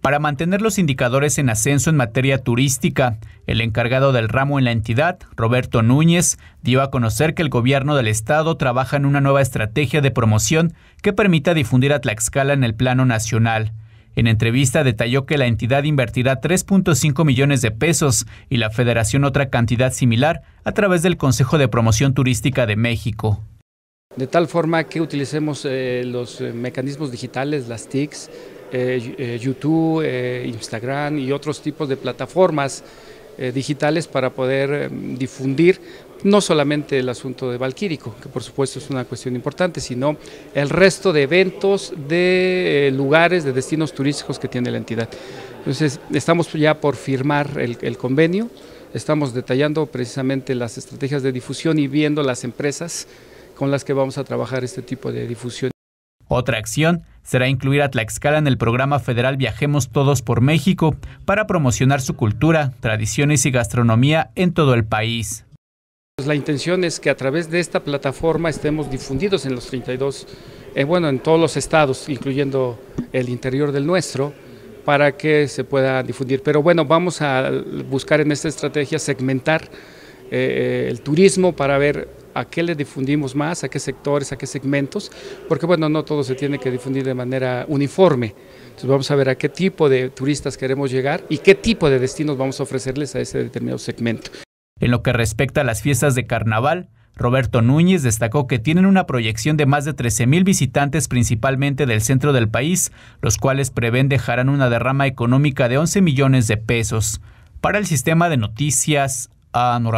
Para mantener los indicadores en ascenso en materia turística, el encargado del ramo en la entidad, Roberto Núñez, dio a conocer que el gobierno del estado trabaja en una nueva estrategia de promoción que permita difundir a Tlaxcala en el plano nacional. En entrevista detalló que la entidad invertirá 3.5 millones de pesos y la federación otra cantidad similar a través del Consejo de Promoción Turística de México. De tal forma que utilicemos eh, los eh, mecanismos digitales, las TICs, eh, eh, YouTube, eh, Instagram y otros tipos de plataformas digitales para poder em, difundir no solamente el asunto de Valquírico, que por supuesto es una cuestión importante, sino el resto de eventos, de lugares, de destinos turísticos que tiene la entidad. Entonces, estamos ya por firmar el, el convenio, estamos detallando precisamente las estrategias de difusión y viendo las empresas con las que vamos a trabajar este tipo de difusión. Otra acción será incluir a Tlaxcala en el programa federal Viajemos Todos por México para promocionar su cultura, tradiciones y gastronomía en todo el país. Pues la intención es que a través de esta plataforma estemos difundidos en los 32, eh, bueno, en todos los estados, incluyendo el interior del nuestro, para que se pueda difundir. Pero bueno, vamos a buscar en esta estrategia segmentar eh, eh, el turismo para ver a qué le difundimos más, a qué sectores, a qué segmentos, porque bueno, no todo se tiene que difundir de manera uniforme. Entonces vamos a ver a qué tipo de turistas queremos llegar y qué tipo de destinos vamos a ofrecerles a ese determinado segmento. En lo que respecta a las fiestas de carnaval, Roberto Núñez destacó que tienen una proyección de más de mil visitantes principalmente del centro del país, los cuales prevén dejarán una derrama económica de 11 millones de pesos. Para el sistema de noticias, a